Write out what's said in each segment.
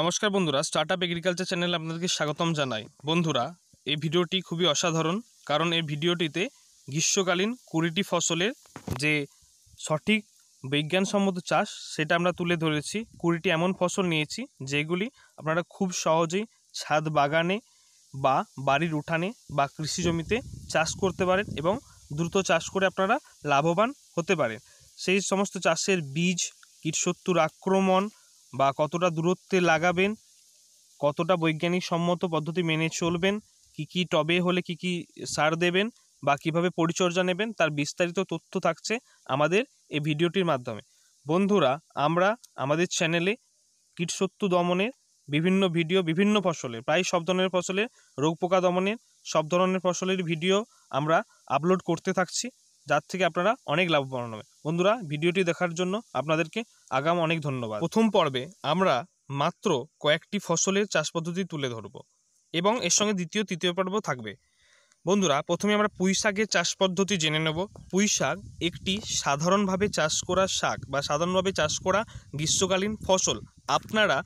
নমস্কার বন্ধুরা start up agriculture চ্যানেলে আপনাদেরকে স্বাগতম জানাই বন্ধুরা এই ভিডিওটি খুবই অসাধারণ কারণ এই ভিডিওটিতে গ্রীষ্মকালীন কুড়িটি ফসলের যে সঠিক বিজ্ঞানসম্মত চাষ সেটা আমরা তুলে ধরেছি কুড়িটি এমন ফসল নিয়েছি যেগুলি আপনারা খুব সহজেই ছাদ বাগানে বা বাড়ির উঠানে বা কৃষি জমিতে চাষ করতে পারেন এবং দ্রুত চাষ করে আপনারা লাভবান হতে পারেন সেই সমস্ত চাষের বীজ কীটশত্রুর আক্রমণ বা কতটা দূরত্বে লাগাবেন কতটা বৈজ্ঞানিক সম্মত পদ্ধতি মেনে চলবেন কী কী টবে হলে কী কী সার দেবেন বা কীভাবে পরিচর্যা নেবেন তার বিস্তারিত তথ্য থাকছে আমাদের এই ভিডিওটির মাধ্যমে বন্ধুরা আমরা আমাদের চ্যানেলে কীটশত্রু দমনের বিভিন্ন ভিডিও বিভিন্ন ফসলের প্রায় সব ধরনের ফসলের রোগ পোকা দমনের সব ধরনের ফসলের ভিডিও আমরা আপলোড করতে থাকছি যার থেকে আপনারা অনেক লাভবান হবে বন্ধুরা ভিডিওটি দেখার জন্য আপনাদেরকে আগাম অনেক ধন্যবাদ প্রথম পর্বে আমরা মাত্র কয়েকটি ফসলের চাষ পদ্ধতি তুলে ধরব এবং এর সঙ্গে দ্বিতীয় তৃতীয় পর্ব থাকবে বন্ধুরা প্রথমে আমরা পুঁই শাকের চাষ পদ্ধতি জেনে নেব পুঁই শাক একটি সাধারণভাবে চাষ করা শাক বা সাধারণভাবে চাষ করা গ্রীষ্মকালীন ফসল আপনারা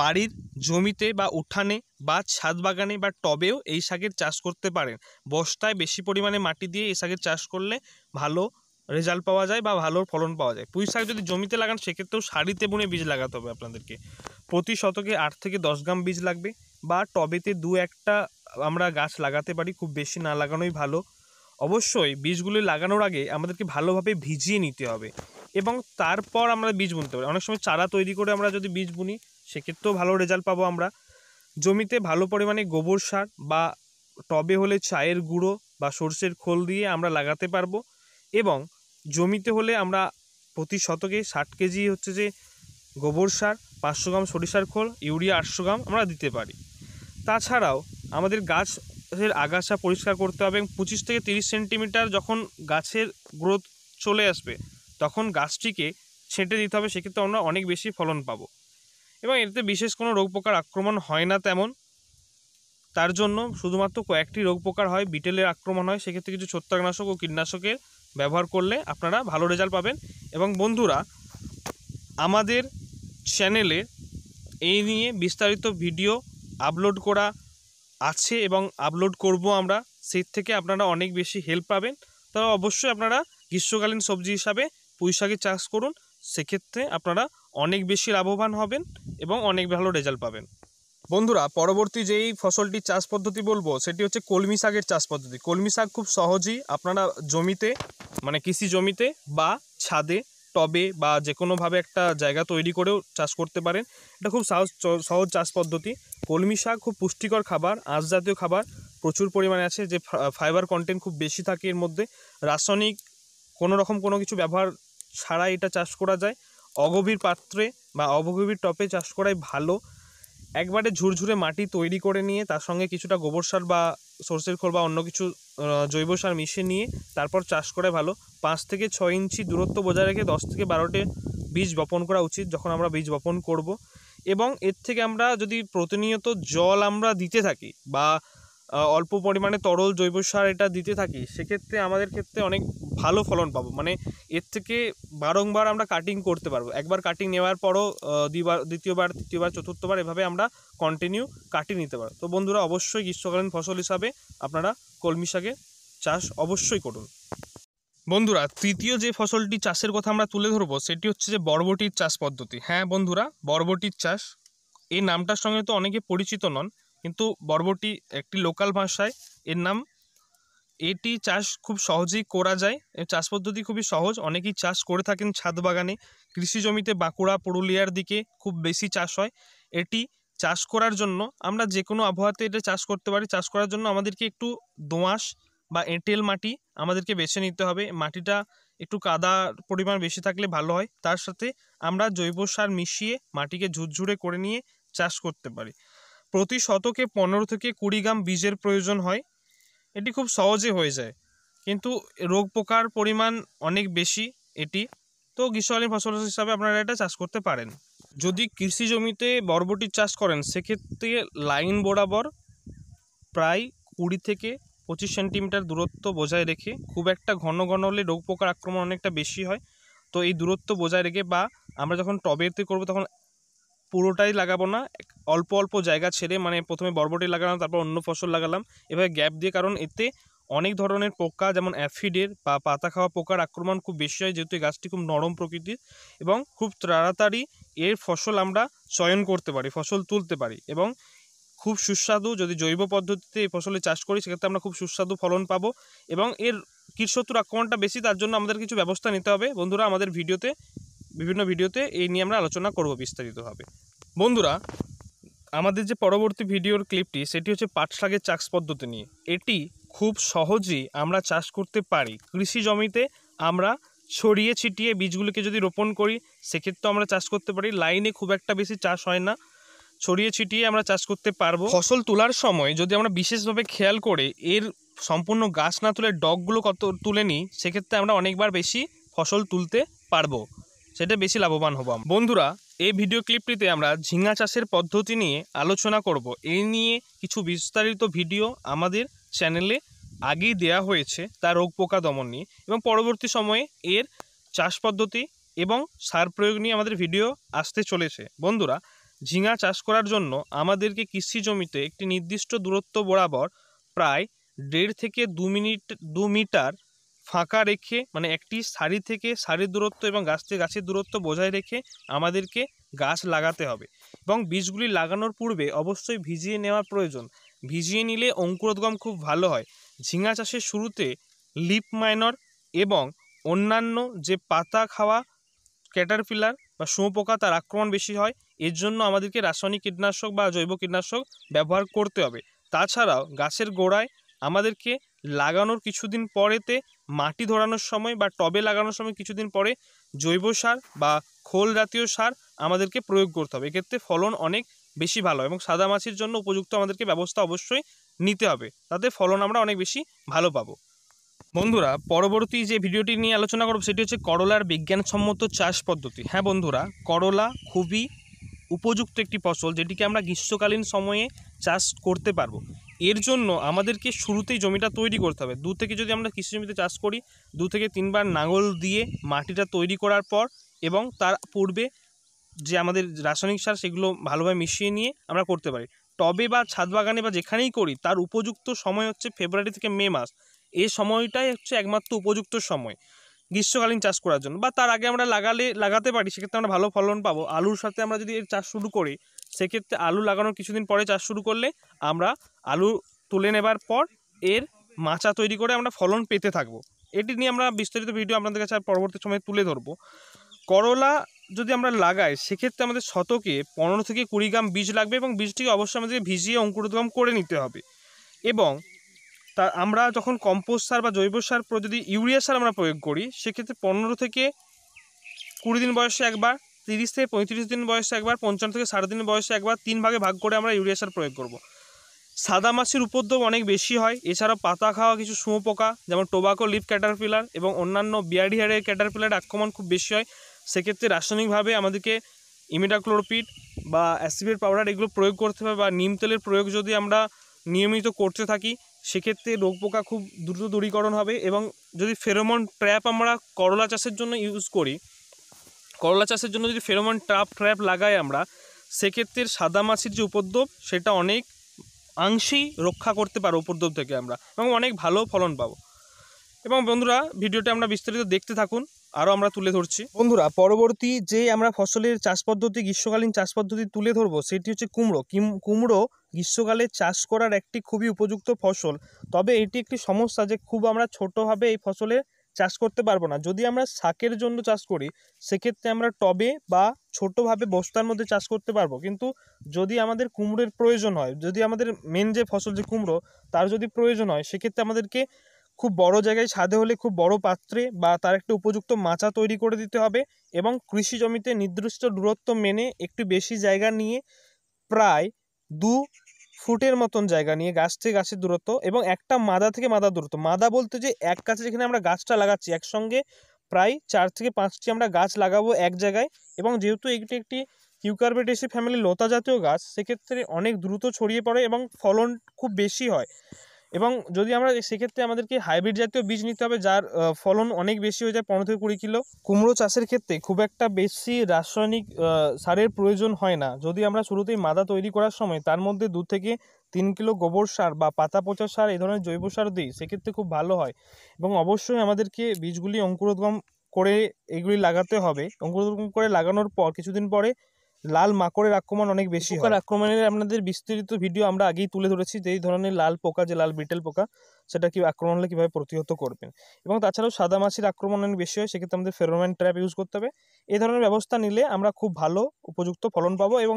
বাড়ির জমিতে বা উঠানে বা ছাদ বাগানে বা টবেও এই শাকের চাষ করতে পারেন বস্তায় বেশি পরিমাণে মাটি দিয়ে এই শাকের চাষ করলে ভালো রেজাল্ট পাওয়া যায় বা ভালো ফলন পাওয়া যায় পুঁই শাক যদি জমিতে লাগান সেক্ষেত্রেও শাড়িতে বুনে বীজ লাগাতে হবে আপনাদেরকে প্রতি শতকে আট থেকে দশ গ্রাম বীজ লাগবে বা টবেতে দু একটা আমরা গাছ লাগাতে পারি খুব বেশি না লাগানোই ভালো অবশ্যই বীজগুলি লাগানোর আগে আমাদেরকে ভালোভাবে ভিজিয়ে নিতে হবে এবং তারপর আমরা বীজ বুনতে পারি অনেক সময় চারা তৈরি করে আমরা যদি বীজ বুনি সেক্ষেত্রেও ভালো রেজাল্ট পাবো আমরা জমিতে ভালো পরিমাণে গোবর সার বা টবে হলে চায়ের গুঁড়ো বা সর্ষের খোল দিয়ে আমরা লাগাতে পারবো এবং জমিতে হলে আমরা প্রতি শতকে ষাট কেজি হচ্ছে যে গোবর সার পাঁচশো গ্রাম সরিষার খোল ইউরিয়া আটশো গ্রাম আমরা দিতে পারি তাছাড়াও আমাদের গাছের আগাছা পরিষ্কার করতে হবে এবং পঁচিশ থেকে তিরিশ সেন্টিমিটার যখন গাছের গ্রোথ চলে আসবে তখন গাছটিকে ছেঁটে দিতে হবে সেক্ষেত্রে আমরা অনেক বেশি ফলন পাবো এবং এতে বিশেষ কোনো রোগ পোকার আক্রমণ হয় না তেমন তার জন্য শুধুমাত্র কয়েকটি রোগ পোকার হয় বিটেলের আক্রমণ হয় সেক্ষেত্রে কিছু ছত্রাকনাশক ও কীটনাশকের ব্যবহার করলে আপনারা ভালো রেজাল্ট পাবেন এবং বন্ধুরা আমাদের চ্যানেলে এই নিয়ে বিস্তারিত ভিডিও আপলোড করা আছে এবং আপলোড করব আমরা সেই থেকে আপনারা অনেক বেশি হেল্প পাবেন তবে অবশ্যই আপনারা গ্রীষ্মকালীন সবজি হিসাবে পুঁইশাকের চাষ করুন সেক্ষেত্রে আপনারা অনেক বেশি লাভবান হবেন এবং অনেক ভালো রেজাল্ট পাবেন বন্ধুরা পরবর্তী যেই ফসলটি চাষ পদ্ধতি বলবো সেটি হচ্ছে কলমি শাকের চাষ পদ্ধতি কলমি শাক খুব সহজেই আপনারা জমিতে মানে কৃষি জমিতে বা ছাদে টবে বা যে কোনোভাবে একটা জায়গা তৈরি করেও চাষ করতে পারেন এটা খুব সহজ সহজ চাষ পদ্ধতি কলমি শাক খুব পুষ্টিকর খাবার আঁশ জাতীয় খাবার প্রচুর পরিমাণে আছে যে ফাইবার কন্টেন্ট খুব বেশি থাকে এর মধ্যে রাসায়নিক কোনো রকম কোনো কিছু ব্যবহার ছাড়া এটা চাষ করা যায় অগভীর পাত্রে বা অবগভীর টপে চাষ করাই ভালো একবারে ঝুরঝুরে মাটি তৈরি করে নিয়ে তার সঙ্গে কিছুটা গোবর সার বা সর্ষের খোল বা অন্য কিছু জৈব সার মিশিয়ে নিয়ে তারপর চাষ করে ভালো পাঁচ থেকে ছয় ইঞ্চি দূরত্ব বজায় রেখে দশ থেকে বারোটি বীজ বপন করা উচিত যখন আমরা বীজ বপন করব এবং এর থেকে আমরা যদি প্রতিনিয়ত জল আমরা দিতে থাকি বা অল্প পরিমাণে তরল জৈব সার এটা দিতে থাকি সেক্ষেত্রে আমাদের ক্ষেত্রে অনেক ভালো ফলন পাবো মানে এর থেকে বারংবার আমরা কাটিং করতে পারবো একবার কাটিং নেওয়ার পরও দ্বিবার দ্বিতীয়বার তৃতীয়বার চতুর্থবার এভাবে আমরা কন্টিনিউ কাটিয়ে নিতে পারবো তো বন্ধুরা অবশ্যই গ্রীষ্মকালীন ফসল হিসাবে আপনারা কলমি শাকে চাষ অবশ্যই করুন বন্ধুরা তৃতীয় যে ফসলটি চাষের কথা আমরা তুলে ধরবো সেটি হচ্ছে যে বরবটির চাষ পদ্ধতি হ্যাঁ বন্ধুরা বরবটির চাষ এই নামটার সঙ্গে তো অনেকে পরিচিত নন কিন্তু বরবটি একটি লোকাল ভাষায় এর নাম এটি চাষ খুব সহজেই করা যায় এর চাষ পদ্ধতি খুবই সহজ অনেকেই চাষ করে থাকেন ছাদ বাগানে কৃষি জমিতে বাঁকুড়া পুরুলিয়ার দিকে খুব বেশি চাষ হয় এটি চাষ করার জন্য আমরা যে কোনো আবহাওয়াতে এটা চাষ করতে পারি চাষ করার জন্য আমাদেরকে একটু দোঁয়াশ বা এঁটেল মাটি আমাদেরকে বেছে নিতে হবে মাটিটা একটু কাদার পরিমাণ বেশি থাকলে ভালো হয় তার সাথে আমরা জৈব সার মিশিয়ে মাটিকে ঝুরঝুরে করে নিয়ে চাষ করতে পারি প্রতি শতকে পনেরো থেকে কুড়ি গ্রাম বীজের প্রয়োজন হয় এটি খুব সহজে হয়ে যায় কিন্তু রোগ পোকার পরিমাণ অনেক বেশি এটি তো গ্রীষ্মকালীন ফসল হিসাবে আপনারা এটা চাষ করতে পারেন যদি কৃষি জমিতে বরবটির চাষ করেন সেক্ষেত্রে লাইন বরাবর প্রায় কুড়ি থেকে পঁচিশ সেন্টিমিটার দূরত্ব বজায় রেখে খুব একটা ঘন ঘন হলে রোগ পোকার আক্রমণ অনেকটা বেশি হয় তো এই দূরত্ব বজায় রেখে বা আমরা যখন টবেতে করব তখন পুরোটাই লাগাবো না অল্প অল্প জায়গা ছেড়ে মানে প্রথমে বরবটি লাগালাম তারপর অন্য ফসল লাগালাম এভাবে গ্যাপ দিয়ে কারণ এতে অনেক ধরনের পোকা যেমন অ্যাফিডের বা পাতা খাওয়া পোকার আক্রমণ খুব বেশি হয় যেহেতু গাছটি খুব নরম প্রকৃতির এবং খুব তাড়াতাড়ি এর ফসল আমরা চয়ন করতে পারি ফসল তুলতে পারি এবং খুব সুস্বাদু যদি জৈব পদ্ধতিতে এই ফসলে চাষ করি সেক্ষেত্রে আমরা খুব সুস্বাদু ফলন পাবো এবং এর কীটশত্রুর আক্রমণটা বেশি তার জন্য আমাদের কিছু ব্যবস্থা নিতে হবে বন্ধুরা আমাদের ভিডিওতে বিভিন্ন ভিডিওতে এই নিয়ে আমরা আলোচনা করব বিস্তারিতভাবে বন্ধুরা আমাদের যে পরবর্তী ভিডিওর ক্লিপটি সেটি হচ্ছে পাট শাকের চাষ পদ্ধতি নিয়ে এটি খুব সহজেই আমরা চাষ করতে পারি কৃষি জমিতে আমরা ছড়িয়ে ছিটিয়ে বীজগুলিকে যদি রোপণ করি সেক্ষেত্রে আমরা চাষ করতে পারি লাইনে খুব একটা বেশি চাষ হয় না ছড়িয়ে ছিটিয়ে আমরা চাষ করতে পারবো ফসল তোলার সময় যদি আমরা বিশেষভাবে খেয়াল করে এর সম্পূর্ণ গাছ না তুলে ডগগুলো কত তুলে নিই সেক্ষেত্রে আমরা অনেকবার বেশি ফসল তুলতে পারবো সেটা বেশি লাভবান হব বন্ধুরা এই ভিডিও ক্লিপটিতে আমরা ঝিঙ্গা চাষের পদ্ধতি নিয়ে আলোচনা করব এই নিয়ে কিছু বিস্তারিত ভিডিও আমাদের চ্যানেলে আগেই দেয়া হয়েছে তার রোগ পোকা দমন নিয়ে এবং পরবর্তী সময়ে এর চাষ পদ্ধতি এবং সার প্রয়োগ নিয়ে আমাদের ভিডিও আসতে চলেছে বন্ধুরা ঝিঙা চাষ করার জন্য আমাদেরকে কৃষি জমিতে একটি নির্দিষ্ট দূরত্ব বরাবর প্রায় দেড় থেকে দু মিনিট দু মিটার ফাঁকা রেখে মানে একটি সারি থেকে সারির দূরত্ব এবং গাছ থেকে গাছের দূরত্ব বজায় রেখে আমাদেরকে গাছ লাগাতে হবে এবং বীজগুলি লাগানোর পূর্বে অবশ্যই ভিজিয়ে নেওয়া প্রয়োজন ভিজিয়ে নিলে অঙ্কুরোদ্গম খুব ভালো হয় ঝিঙা চাষের শুরুতে লিপ মাইনর এবং অন্যান্য যে পাতা খাওয়া ক্যাটারপিলার বা শুঁয়োপোকা তার আক্রমণ বেশি হয় এর জন্য আমাদেরকে রাসায়নিক কীটনাশক বা জৈব কীটনাশক ব্যবহার করতে হবে তাছাড়াও গাছের গোড়ায় আমাদেরকে লাগানোর কিছুদিন পরেতে মাটি ধরানোর সময় বা টবে লাগানোর সময় কিছুদিন পরে জৈব সার বা খোল জাতীয় সার আমাদেরকে প্রয়োগ করতে হবে এক্ষেত্রে ফলন অনেক বেশি ভালো এবং সাদা মাছির জন্য উপযুক্ত আমাদেরকে ব্যবস্থা অবশ্যই নিতে হবে তাতে ফলন আমরা অনেক বেশি ভালো পাবো বন্ধুরা পরবর্তী যে ভিডিওটি নিয়ে আলোচনা করব সেটি হচ্ছে করলার বিজ্ঞানসম্মত চাষ পদ্ধতি হ্যাঁ বন্ধুরা করলা খুবই উপযুক্ত একটি ফসল যেটিকে আমরা গ্রীষ্মকালীন সময়ে চাষ করতে পারবো এর জন্য আমাদেরকে শুরুতেই জমিটা তৈরি করতে হবে দু থেকে যদি আমরা কৃষি জমিতে চাষ করি দু থেকে তিনবার নাঙল দিয়ে মাটিটা তৈরি করার পর এবং তার পূর্বে যে আমাদের রাসায়নিক সার সেগুলো ভালোভাবে মিশিয়ে নিয়ে আমরা করতে পারি টবে বা ছাদ বাগানে বা যেখানেই করি তার উপযুক্ত সময় হচ্ছে ফেব্রুয়ারি থেকে মে মাস এই সময়টাই হচ্ছে একমাত্র উপযুক্ত সময় গ্রীষ্মকালীন চাষ করার জন্য বা তার আগে আমরা লাগালে লাগাতে পারি সেক্ষেত্রে আমরা ভালো ফলন পাবো আলুর সাথে আমরা যদি এর চাষ শুরু করি সেক্ষেত্রে আলু লাগানোর কিছুদিন পরে চাষ শুরু করলে আমরা আলু তুলে নেবার পর এর মাচা তৈরি করে আমরা ফলন পেতে থাকব। এটি নিয়ে আমরা বিস্তারিত ভিডিও আপনাদের কাছে আর পরবর্তী সময়ে তুলে ধরব করলা যদি আমরা লাগাই সেক্ষেত্রে আমাদের শতকে পনেরো থেকে কুড়ি গ্রাম বীজ লাগবে এবং বীজটিকে অবশ্যই আমাদের ভিজিয়ে অঙ্কুরোদ্গম করে নিতে হবে এবং তা আমরা যখন কম্পোস্ট সার বা জৈব সার যদি ইউরিয়া সার আমরা প্রয়োগ করি সেক্ষেত্রে পনেরো থেকে কুড়ি দিন বয়সে একবার তিরিশ থেকে পঁয়ত্রিশ দিন বয়সে একবার পঞ্চান্ন থেকে ষাট দিন বয়সে একবার তিন ভাগে ভাগ করে আমরা ইউরিয়া সার প্রয়োগ করব। সাদা মাছির উপদ্রব অনেক বেশি হয় এছাড়া পাতা খাওয়া কিছু শুঁয়োপোকা যেমন টোবাকো লিপ ক্যাটারপিলার এবং অন্যান্য বিয়ারি হেয়ারের ক্যাটারপিলার আক্রমণ খুব বেশি হয় সেক্ষেত্রে রাসায়নিকভাবে আমাদেরকে ইমিডাক্লোরপিড বা অ্যাসিভেট পাউডার এগুলো প্রয়োগ করতে হবে বা নিম তেলের প্রয়োগ যদি আমরা নিয়মিত করতে থাকি সেক্ষেত্রে রোগ পোকা খুব দ্রুত দূরীকরণ হবে এবং যদি ফেরোমন ট্র্যাপ আমরা করলা চাষের জন্য ইউজ করি করলা চাষের জন্য যদি ফেরোমন ট্রাপ ট্র্যাপ লাগাই আমরা সেক্ষেত্রে সাদা মাছির যে উপদ্রব সেটা অনেক অংশেই রক্ষা করতে পারো উপদ্রব থেকে আমরা এবং অনেক ভালো ফলন পাবো এবং বন্ধুরা ভিডিওটা আমরা বিস্তারিত দেখতে থাকুন আরও আমরা তুলে ধরছি বন্ধুরা পরবর্তী যে আমরা ফসলের চাষ পদ্ধতি গ্রীষ্মকালীন চাষ পদ্ধতি তুলে ধরবো সেটি হচ্ছে কুমড়ো কুমড়ো গ্রীষ্মকালে চাষ করার একটি খুবই উপযুক্ত ফসল তবে এটি একটি সমস্যা যে খুব আমরা ছোটোভাবে এই ফসলের চাষ করতে পারবো না যদি আমরা শাকের জন্য চাষ করি সেক্ষেত্রে আমরা টবে বা ছোটোভাবে বস্তার মধ্যে চাষ করতে পারবো কিন্তু যদি আমাদের কুমড়োর প্রয়োজন হয় যদি আমাদের মেন যে ফসল যে কুমড়ো তার যদি প্রয়োজন হয় সেক্ষেত্রে আমাদেরকে খুব বড় জায়গায় ছাদে হলে খুব বড় পাত্রে বা তার একটা উপযুক্ত মাচা তৈরি করে দিতে হবে এবং কৃষি জমিতে নির্দিষ্ট দূরত্ব মেনে একটু বেশি জায়গা নিয়ে প্রায় দু ফুটের মতন জায়গা নিয়ে গাছ থেকে গাছের দূরত্ব এবং একটা মাদা থেকে মাদা দূরত্ব মাদা বলতে যে এক কাছে যেখানে আমরা গাছটা লাগাচ্ছি একসঙ্গে প্রায় চার থেকে পাঁচটি আমরা গাছ লাগাবো এক জায়গায় এবং যেহেতু এটি একটি ইউকারবেটেসি ফ্যামিলি লতা জাতীয় গাছ সেক্ষেত্রে অনেক দ্রুত ছড়িয়ে পড়ে এবং ফলন খুব বেশি হয় এবং যদি আমরা সেক্ষেত্রে আমাদেরকে হাইব্রিড জাতীয় বীজ নিতে হবে যার ফলন অনেক বেশি হয়ে যায় পনেরো থেকে কুড়ি কিলো কুমড়ো চাষের ক্ষেত্রে খুব একটা বেশি রাসায়নিক সারের প্রয়োজন হয় না যদি আমরা শুরুতেই মাদা তৈরি করার সময় তার মধ্যে দু থেকে তিন কিলো গোবর সার বা পাতা পচা সার এই ধরনের জৈব সার দিই সেক্ষেত্রে খুব ভালো হয় এবং অবশ্যই আমাদেরকে বীজগুলি অঙ্কুরোদ্গম করে এগুলি লাগাতে হবে অঙ্কুরোদ্গম করে লাগানোর পর কিছুদিন পরে লাল মাকড়ের আক্রমণ অনেক বেশি পোকার আক্রমণের আপনাদের বিস্তারিত ভিডিও আমরা আগেই তুলে ধরেছি যে এই ধরনের লাল পোকা যে লাল বিটেল পোকা সেটা কি আক্রমণ হলে কীভাবে প্রতিহত করবেন এবং তাছাড়াও সাদা মাছির আক্রমণ অনেক বেশি হয় সেক্ষেত্রে আমাদের ফেরোমেন ট্র্যাপ ইউজ করতে হবে এই ধরনের ব্যবস্থা নিলে আমরা খুব ভালো উপযুক্ত ফলন পাবো এবং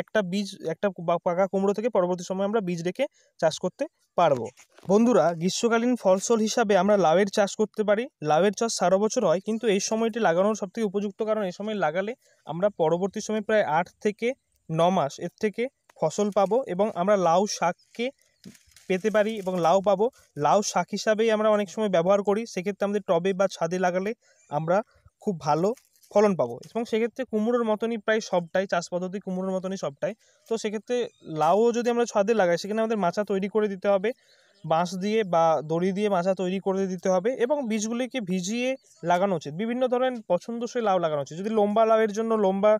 একটা বীজ একটা পাকা কুমড়ো থেকে পরবর্তী সময় আমরা বীজ রেখে চাষ করতে পারবো বন্ধুরা গ্রীষ্মকালীন ফসল হিসাবে আমরা লাউয়ের চাষ করতে পারি লাউয়ের চাষ সারা বছর হয় কিন্তু এই সময়টি লাগানোর সবথেকে উপযুক্ত কারণ এই সময় লাগালে আমরা পরবর্তী সময় প্রায় আট থেকে ন মাস এর থেকে ফসল পাবো এবং আমরা লাউ শাককে পেতে পারি এবং লাউ পাবো লাউ শাক হিসাবেই আমরা অনেক সময় ব্যবহার করি সেক্ষেত্রে আমাদের টবে বা ছাদে লাগালে আমরা খুব ভালো ফলন পাবো এবং সেক্ষেত্রে কুমড়োর মতনই প্রায় সবটাই চাষ পদ্ধতি কুমড়োর মতনই সবটাই তো সেক্ষেত্রে লাউও যদি আমরা ছাদে লাগাই সেখানে আমাদের মাচা তৈরি করে দিতে হবে বাঁশ দিয়ে বা দড়ি দিয়ে মাচা তৈরি করে দিতে হবে এবং বীজগুলিকে ভিজিয়ে লাগানো উচিত বিভিন্ন ধরনের পছন্দসই লাউ লাগানো উচিত যদি লম্বা লাউয়ের জন্য লম্বা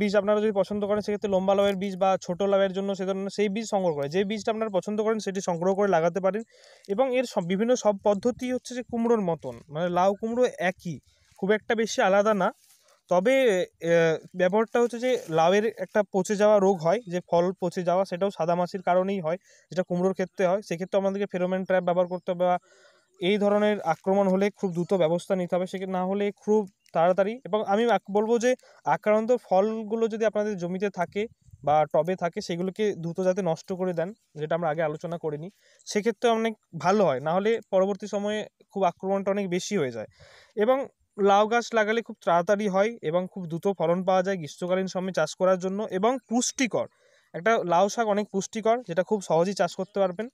বীজ আপনারা যদি পছন্দ করেন সেক্ষেত্রে লম্বা লাউয়ের বীজ বা ছোটো লাউয়ের জন্য সে ধরনের সেই বীজ সংগ্রহ করে যে বীজটা আপনারা পছন্দ করেন সেটি সংগ্রহ করে লাগাতে পারেন এবং এর সব বিভিন্ন সব পদ্ধতি হচ্ছে যে কুমড়োর মতন মানে লাউ কুমড়ো একই খুব একটা বেশি আলাদা না তবে ব্যাপারটা হচ্ছে যে লাউয়ের একটা পচে যাওয়া রোগ হয় যে ফল পচে যাওয়া সেটাও সাদা মাছির কারণেই হয় যেটা কুমড়োর ক্ষেত্রে হয় সেক্ষেত্রে আমাদেরকে ফেরোমেন ট্র্যাপ ব্যবহার করতে হবে বা এই ধরনের আক্রমণ হলে খুব দ্রুত ব্যবস্থা নিতে হবে সেক্ষেত্রে না হলে খুব তাড়াতাড়ি এবং আমি বলবো যে আক্রান্ত ফলগুলো যদি আপনাদের জমিতে থাকে বা টবে থাকে সেগুলোকে দ্রুত যাতে নষ্ট করে দেন যেটা আমরা আগে আলোচনা করিনি সেক্ষেত্রে অনেক ভালো হয় নাহলে পরবর্তী সময়ে খুব আক্রমণটা অনেক বেশি হয়ে যায় এবং লাউ গাছ লাগালে খুব তাড়াতাড়ি হয় এবং খুব দ্রুত ফলন পাওয়া যায় গ্রীষ্মকালীন সময়ে চাষ করার জন্য এবং পুষ্টিকর একটা লাউ শাক অনেক পুষ্টিকর যেটা খুব সহজেই চাষ করতে পারবেন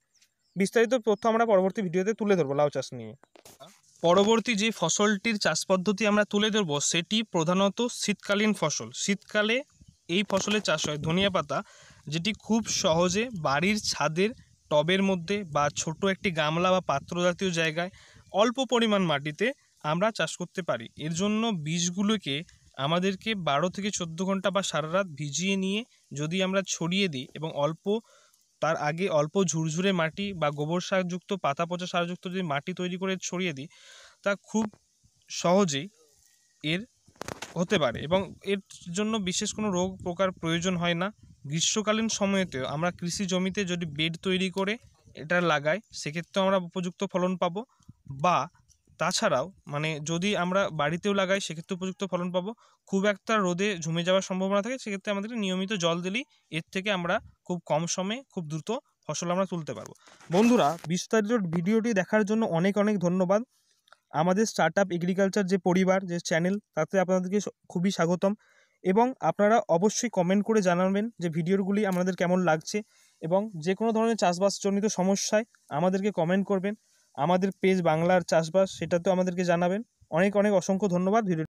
বিস্তারিত তথ্য আমরা পরবর্তী ভিডিওতে তুলে ধরবো লাউ চাষ নিয়ে পরবর্তী যে ফসলটির চাষ পদ্ধতি আমরা তুলে ধরব সেটি প্রধানত শীতকালীন ফসল শীতকালে এই ফসলের চাষ হয় ধনিয়া পাতা যেটি খুব সহজে বাড়ির ছাদের টবের মধ্যে বা ছোট একটি গামলা বা পাত্র জাতীয় জায়গায় অল্প পরিমাণ মাটিতে আমরা চাষ করতে পারি এর জন্য বীজগুলোকে আমাদেরকে বারো থেকে চোদ্দ ঘন্টা বা সারা রাত ভিজিয়ে নিয়ে যদি আমরা ছড়িয়ে দিই এবং অল্প তার আগে অল্প ঝুরঝুরে মাটি বা গোবর সারযুক্ত পাতা পচা সারযুক্ত যদি মাটি তৈরি করে ছড়িয়ে দিই তা খুব সহজেই এর হতে পারে এবং এর জন্য বিশেষ কোনো রোগ প্রকার প্রয়োজন হয় না গ্রীষ্মকালীন সময়েতেও আমরা কৃষি জমিতে যদি বেড তৈরি করে এটা লাগাই সেক্ষেত্রে আমরা উপযুক্ত ফলন পাবো বা তাছাড়াও মানে যদি আমরা বাড়িতেও লাগাই সেক্ষেত্রে উপযুক্ত ফলন পাবো খুব একটা রোদে ঝুমে যাওয়ার সম্ভাবনা থাকে সেক্ষেত্রে আমাদেরকে নিয়মিত জল দিলেই এর থেকে আমরা খুব কম সময়ে খুব দ্রুত ফসল আমরা তুলতে পারবো বন্ধুরা বিস্তারিত ভিডিওটি দেখার জন্য অনেক অনেক ধন্যবাদ আমাদের স্টার্ট আপ এগ্রিকালচার যে পরিবার যে চ্যানেল তাতে আপনাদেরকে খুবই স্বাগতম এবং আপনারা অবশ্যই কমেন্ট করে জানাবেন যে ভিডিওগুলি আমাদের কেমন লাগছে এবং যে কোনো ধরনের চাষবাসজনিত সমস্যায় আমাদেরকে কমেন্ট করবেন আমাদের পেজ বাংলার চাষবাস সেটাতেও আমাদেরকে জানাবেন অনেক অনেক অসংখ্য ধন্যবাদ ভিডিও